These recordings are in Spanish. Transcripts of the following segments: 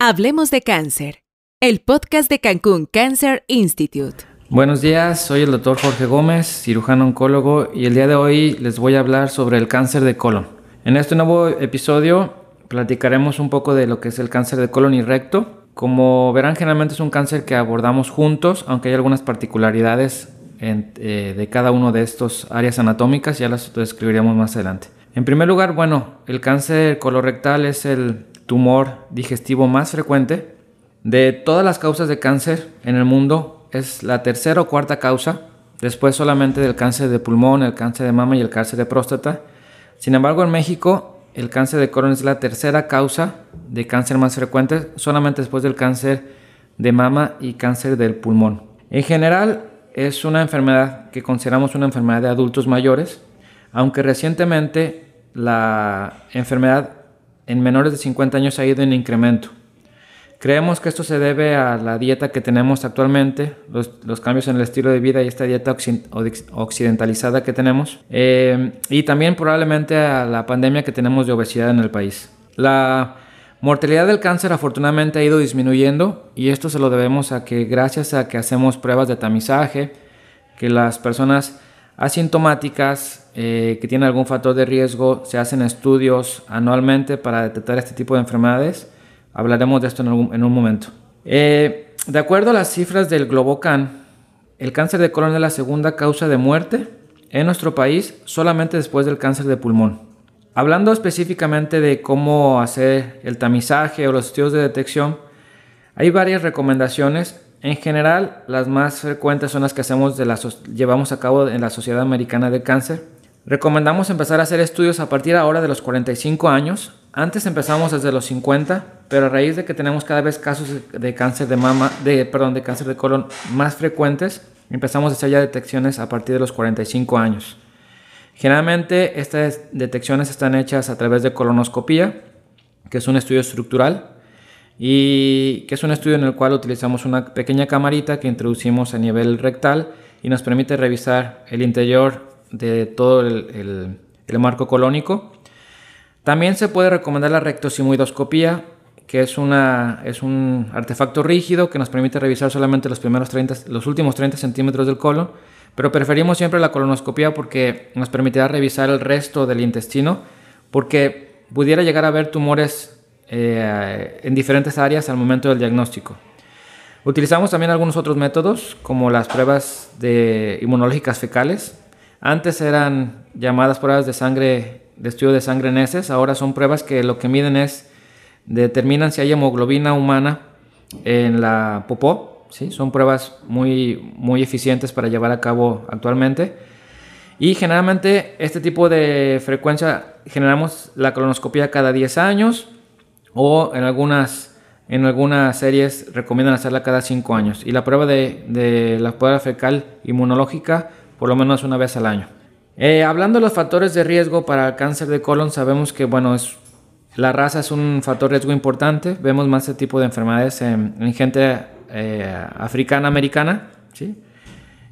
Hablemos de cáncer, el podcast de Cancún Cancer Institute. Buenos días, soy el doctor Jorge Gómez, cirujano oncólogo, y el día de hoy les voy a hablar sobre el cáncer de colon. En este nuevo episodio platicaremos un poco de lo que es el cáncer de colon y recto. Como verán, generalmente es un cáncer que abordamos juntos, aunque hay algunas particularidades eh, de cada uno de estos áreas anatómicas, ya las describiremos más adelante. En primer lugar, bueno, el cáncer colorectal es el tumor digestivo más frecuente. De todas las causas de cáncer en el mundo, es la tercera o cuarta causa, después solamente del cáncer de pulmón, el cáncer de mama y el cáncer de próstata. Sin embargo, en México, el cáncer de colon es la tercera causa de cáncer más frecuente, solamente después del cáncer de mama y cáncer del pulmón. En general, es una enfermedad que consideramos una enfermedad de adultos mayores, aunque recientemente la enfermedad en menores de 50 años ha ido en incremento. Creemos que esto se debe a la dieta que tenemos actualmente, los, cambios en el estilo de vida y esta dieta occidentalizada que tenemos, eh, y también probablemente a la pandemia que tenemos de obesidad en el país. La mortalidad del cáncer afortunadamente ha ido disminuyendo y esto se lo debemos a que gracias a que hacemos pruebas de tamizaje, que las personas asintomáticas eh, que tienen algún factor de riesgo, se hacen estudios anualmente para detectar este tipo de enfermedades. Hablaremos de esto en, un momento. Eh, de acuerdo a las cifras del Globocan, el cáncer de colon es la segunda causa de muerte en nuestro país solamente después del cáncer de pulmón. Hablando específicamente de cómo hacer el tamizaje o los estudios de detección, hay varias recomendaciones en general, las más frecuentes son las que hacemos llevamos a cabo en la Sociedad Americana de Cáncer. Recomendamos empezar a hacer estudios a partir ahora de los 45 años. Antes empezamos desde los 50, pero a raíz de que tenemos cada vez casos de cáncer de mama, de perdón, de cáncer de colon más frecuentes, empezamos a hacer ya detecciones a partir de los 45 años. Generalmente estas detecciones están hechas a través de colonoscopía, que es un estudio estructural y que es un estudio en el cual utilizamos una pequeña camarita que introducimos a nivel rectal y nos permite revisar el interior de todo el, el, marco colónico. También se puede recomendar la rectosimuidoscopía, que es, una, es un artefacto rígido que nos permite revisar solamente los, primeros 30, los últimos 30 centímetros del colon, pero preferimos siempre la colonoscopía porque nos permitirá revisar el resto del intestino, porque pudiera llegar a haber tumores eh, en diferentes áreas al momento del diagnóstico. Utilizamos también algunos otros métodos, como las pruebas de inmunológicas fecales. Antes eran llamadas pruebas de sangre, de estudio de sangre en heces, ahora son pruebas que lo que miden es, determinan si hay hemoglobina humana en la popó, ¿sí? son pruebas muy, muy eficientes para llevar a cabo actualmente. Y generalmente este tipo de frecuencia generamos la colonoscopia cada 10 años o en algunas, en algunas series recomiendan hacerla cada 5 años. Y la prueba de, de, la prueba fecal inmunológica por lo menos una vez al año. Eh, hablando de los factores de riesgo para el cáncer de colon, sabemos que bueno, es, la raza es un factor de riesgo importante. Vemos más este tipo de enfermedades en, gente eh, africana-americana. ¿sí?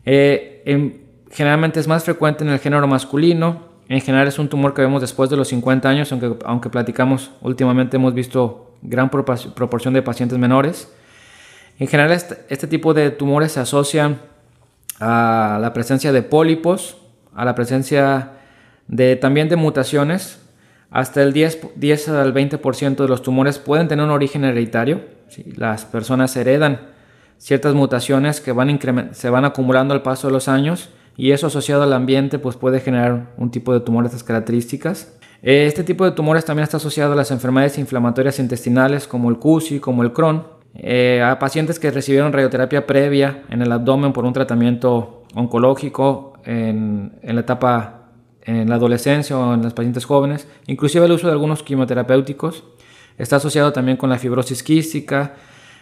Eh, generalmente es más frecuente en el género masculino en general es un tumor que vemos después de los 50 años, aunque, aunque platicamos últimamente hemos visto gran proporción de pacientes menores. En general este, este, tipo de tumores se asocian a la presencia de pólipos, a la presencia de, también de mutaciones. Hasta el 10, al 20% de los tumores pueden tener un origen hereditario. ¿sí? Las personas heredan ciertas mutaciones que se van acumulando al paso de los años y eso asociado al ambiente pues puede generar un tipo de tumor de estas características. Este tipo de tumores también está asociado a las enfermedades inflamatorias intestinales como el CUSI, como el Crohn, eh, a pacientes que recibieron radioterapia previa en el abdomen por un tratamiento oncológico en, la etapa en la adolescencia o en los pacientes jóvenes, inclusive el uso de algunos quimioterapéuticos, está asociado también con la fibrosis quística,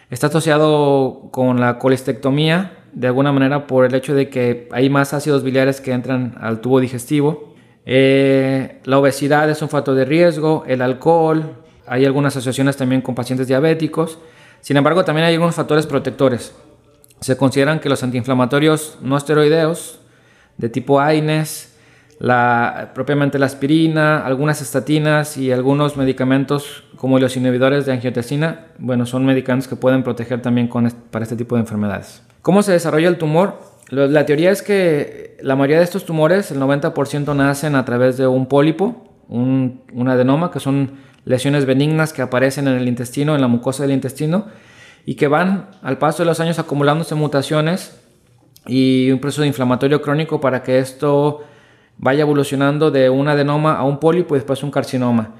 está asociado con la colestectomía, de alguna manera por el hecho de que hay más ácidos biliares que entran al tubo digestivo. Eh, la obesidad es un factor de riesgo, el alcohol, hay algunas asociaciones también con pacientes diabéticos. Sin embargo, también hay algunos factores protectores. Se consideran que los antiinflamatorios no esteroideos de tipo AINES, la, propiamente la aspirina, algunas estatinas y algunos medicamentos como los inhibidores de angiotensina, bueno, son medicamentos que pueden proteger también para este tipo de enfermedades. ¿Cómo se desarrolla el tumor? La teoría es que la mayoría de estos tumores, el 90% nacen a través de un pólipo, un, un adenoma, que son lesiones benignas que aparecen en el intestino, en la mucosa del intestino, y que van al paso de los años acumulándose mutaciones y un proceso inflamatorio crónico para que esto vaya evolucionando de un adenoma a un pólipo pues y después un carcinoma.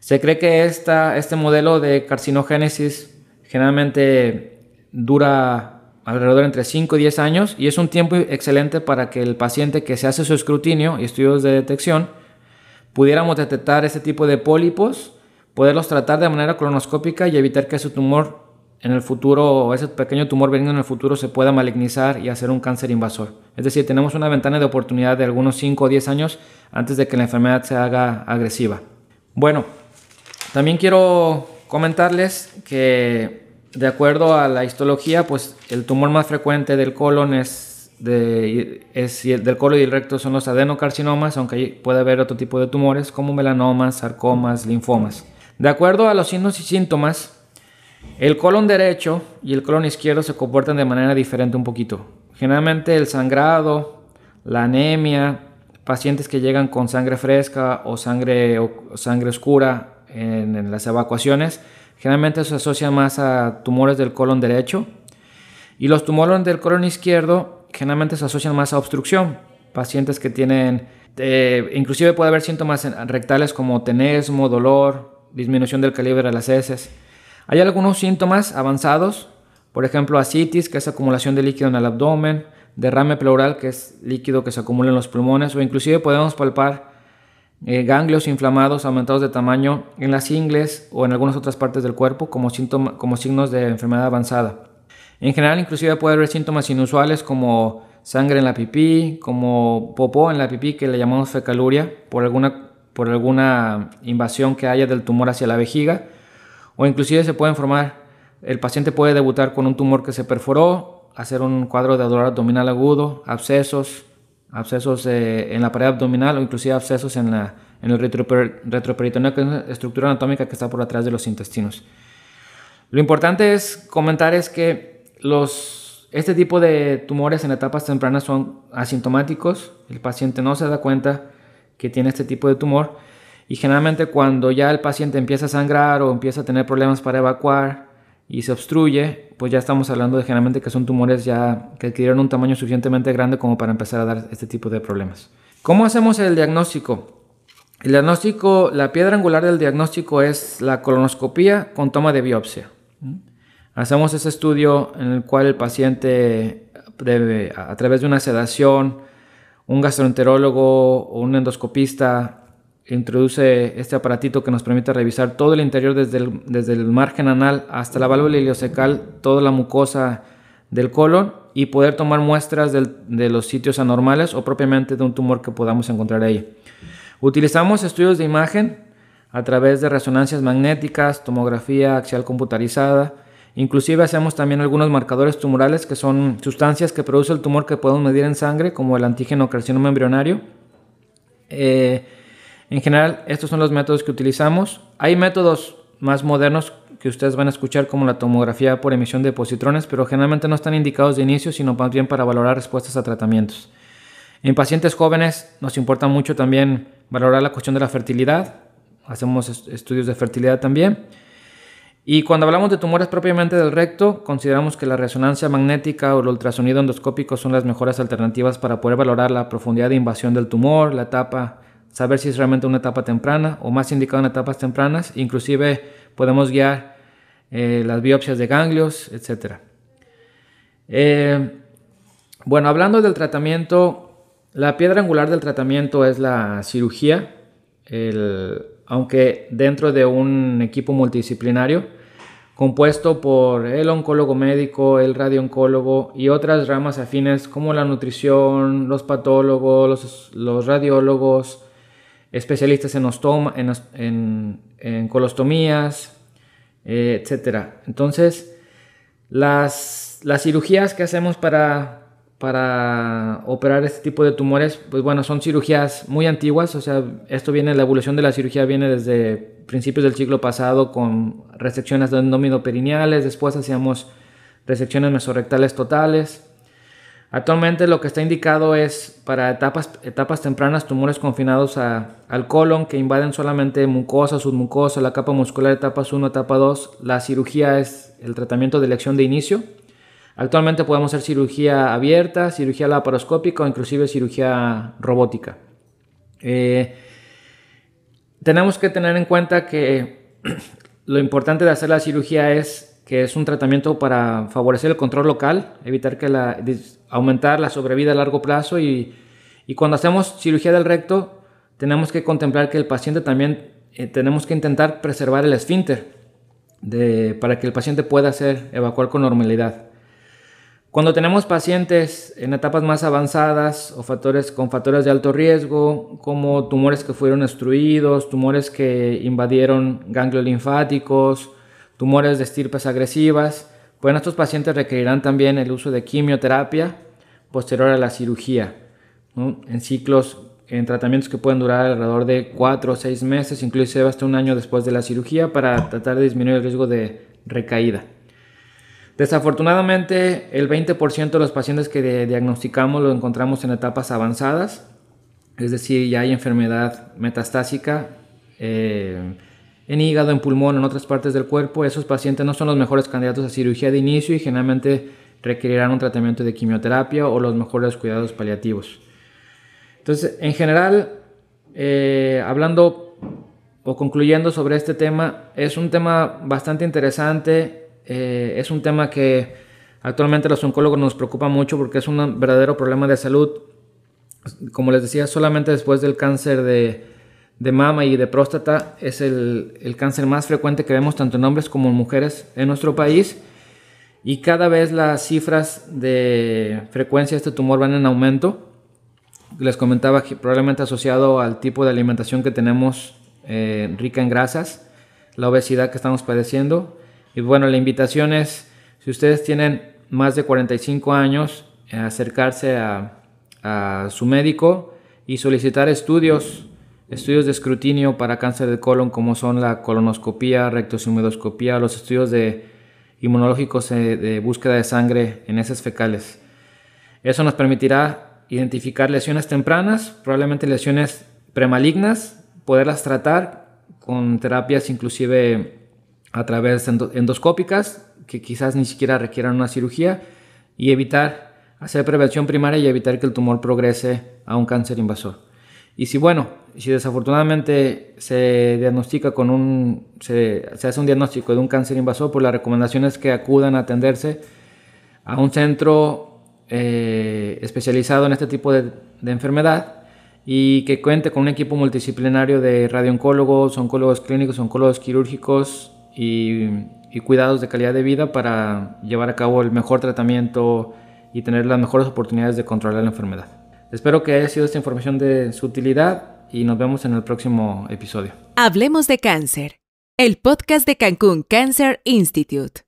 Se cree que este modelo de carcinogénesis generalmente dura alrededor entre 5 y 10 años y es un tiempo excelente para que el paciente que se hace su escrutinio y estudios de detección pudiéramos detectar este tipo de pólipos, poderlos tratar de manera cronoscópica y evitar que su tumor en el futuro, ese pequeño tumor veniendo en el futuro se pueda malignizar y hacer un cáncer invasor. Es decir, tenemos una ventana de oportunidad de algunos 5 o 10 años antes de que la enfermedad se haga agresiva. Bueno, también quiero comentarles que de acuerdo a la histología, pues el tumor más frecuente del colon es, de, del colon y recto son los adenocarcinomas, aunque puede haber otro tipo de tumores como melanomas, sarcomas, linfomas. De acuerdo a los signos y síntomas, el colon derecho y el colon izquierdo se comportan de manera diferente un poquito. Generalmente el sangrado, la anemia, pacientes que llegan con sangre fresca o sangre, sangre oscura en, las evacuaciones, generalmente se asocian más a tumores del colon derecho. Y los tumores del colon izquierdo generalmente se asocian más a obstrucción. Pacientes que tienen, eh, inclusive puede haber síntomas rectales como tenesmo, dolor, disminución del calibre de las heces. Hay algunos síntomas avanzados, por ejemplo, ascitis, que es acumulación de líquido en el abdomen, derrame pleural, que es líquido que se acumula en los pulmones, o inclusive podemos palpar eh, ganglios inflamados aumentados de tamaño en las ingles o en algunas otras partes del cuerpo como, como signos de enfermedad avanzada. En general, inclusive puede haber síntomas inusuales como sangre en la pipí, como popó en la pipí, que le llamamos fecaluria, por alguna, por alguna invasión que haya del tumor hacia la vejiga, o inclusive se pueden formar, el paciente puede debutar con un tumor que se perforó, hacer un cuadro de dolor abdominal agudo, abscesos, abscesos eh, en la pared abdominal o inclusive abscesos en, la, el retroperitoneo, que es una estructura anatómica que está por atrás de los intestinos. Lo importante es comentar es que este tipo de tumores en etapas tempranas son asintomáticos, el paciente no se da cuenta que tiene este tipo de tumor, y generalmente cuando ya el paciente empieza a sangrar o empieza a tener problemas para evacuar y se obstruye, pues ya estamos hablando de generalmente que son tumores ya que adquirieron un tamaño suficientemente grande como para empezar a dar este tipo de problemas. ¿Cómo hacemos el diagnóstico? El diagnóstico, la piedra angular del diagnóstico es la colonoscopía con toma de biopsia. Hacemos ese estudio en el cual el paciente debe, a través de una sedación, un gastroenterólogo o un endoscopista introduce este aparatito que nos permite revisar todo el interior desde el, margen anal hasta la válvula ileocecal, toda la mucosa del colon y poder tomar muestras de los sitios anormales o propiamente de un tumor que podamos encontrar ahí. Utilizamos estudios de imagen a través de resonancias magnéticas, tomografía axial computarizada, inclusive hacemos también algunos marcadores tumorales que son sustancias que produce el tumor que podemos medir en sangre como el antígeno carcinoma embrionario. Eh, en general, estos son los métodos que utilizamos. Hay métodos más modernos que ustedes van a escuchar como la tomografía por emisión de positrones, pero generalmente no están indicados de inicio, sino más bien para valorar respuestas a tratamientos. En pacientes jóvenes nos importa mucho también valorar la cuestión de la fertilidad. Hacemos estudios de fertilidad también. Y cuando hablamos de tumores propiamente del recto, consideramos que la resonancia magnética o el ultrasonido endoscópico son las mejores alternativas para poder valorar la profundidad de invasión del tumor, la etapa saber si es realmente una etapa temprana o más indicada en etapas tempranas. Inclusive podemos guiar eh, las biopsias de ganglios, etc. Eh, bueno, hablando del tratamiento, la piedra angular del tratamiento es la cirugía, aunque dentro de un equipo multidisciplinario compuesto por el oncólogo médico, el radiooncólogo y otras ramas afines como la nutrición, los patólogos, los radiólogos, especialistas en, en, colostomías, eh, etcétera. Entonces, las, cirugías que hacemos para, para operar este tipo de tumores, pues bueno, son cirugías muy antiguas, o sea, esto viene, la evolución de la cirugía viene desde principios del siglo pasado con resecciones de endómino perineales, después hacíamos resecciones mesorectales totales, Actualmente lo que está indicado es para etapas, etapas tempranas tumores confinados al colon que invaden solamente mucosa, submucosa, la capa muscular, etapas 1, etapa 2. La cirugía es el tratamiento de elección de inicio. Actualmente podemos hacer cirugía abierta, cirugía laparoscópica o inclusive cirugía robótica. Eh, tenemos que tener en cuenta que lo importante de hacer la cirugía es que es un tratamiento para favorecer el control local, evitar que la, aumentar la sobrevida a largo plazo y, cuando hacemos cirugía del recto tenemos que contemplar que el paciente también eh, tenemos que intentar preservar el esfínter de, para que el paciente pueda hacer evacuar con normalidad. Cuando tenemos pacientes en etapas más avanzadas o factores con factores de alto riesgo, como tumores que fueron destruidos tumores que invadieron ganglios linfáticos, tumores de estirpes agresivas. Bueno, estos pacientes requerirán también el uso de quimioterapia posterior a la cirugía, en ciclos, en tratamientos que pueden durar alrededor de 4 o 6 meses, inclusive hasta un año después de la cirugía, para tratar de disminuir el riesgo de recaída. Desafortunadamente, el 20% de los pacientes que diagnosticamos lo encontramos en etapas avanzadas, es decir, ya hay enfermedad metastásica. Eh, en hígado, en pulmón, en otras partes del cuerpo, esos pacientes no son los mejores candidatos a cirugía de inicio y generalmente requerirán un tratamiento de quimioterapia o los mejores cuidados paliativos. Entonces, en general, eh, hablando o concluyendo sobre este tema, es un tema bastante interesante, eh, es un tema que actualmente los oncólogos nos preocupa mucho porque es un verdadero problema de salud. Como les decía, solamente después del cáncer de, de mama y de próstata es el, cáncer más frecuente que vemos tanto en hombres como en mujeres en nuestro país. Y cada vez las cifras de frecuencia de este tumor van en aumento. Les comentaba que probablemente asociado al tipo de alimentación que tenemos eh, rica en grasas, la obesidad que estamos padeciendo. Y bueno, la invitación es, si ustedes tienen más de 45 años, eh, acercarse a, a su médico y solicitar estudios Estudios de escrutinio para cáncer de colon como son la colonoscopía, rectosimidoscopía, los estudios de inmunológicos eh, de búsqueda de sangre en heces fecales. Eso nos permitirá identificar lesiones tempranas, probablemente lesiones premalignas, poderlas tratar con terapias inclusive a través endoscópicas que quizás ni siquiera requieran una cirugía y evitar hacer prevención primaria y evitar que el tumor progrese a un cáncer invasor. Y si, bueno, si desafortunadamente se diagnostica con un, se, hace un diagnóstico de un cáncer invasor, pues la recomendación es que acudan a atenderse a un centro eh, especializado en este tipo de, enfermedad y que cuente con un equipo multidisciplinario de radiooncólogos, oncólogos clínicos, oncólogos quirúrgicos y cuidados de calidad de vida para llevar a cabo el mejor tratamiento y tener las mejores oportunidades de controlar la enfermedad. Espero que haya sido esta información de su utilidad y nos vemos en el próximo episodio. Hablemos de cáncer, el podcast de Cancún Cancer Institute.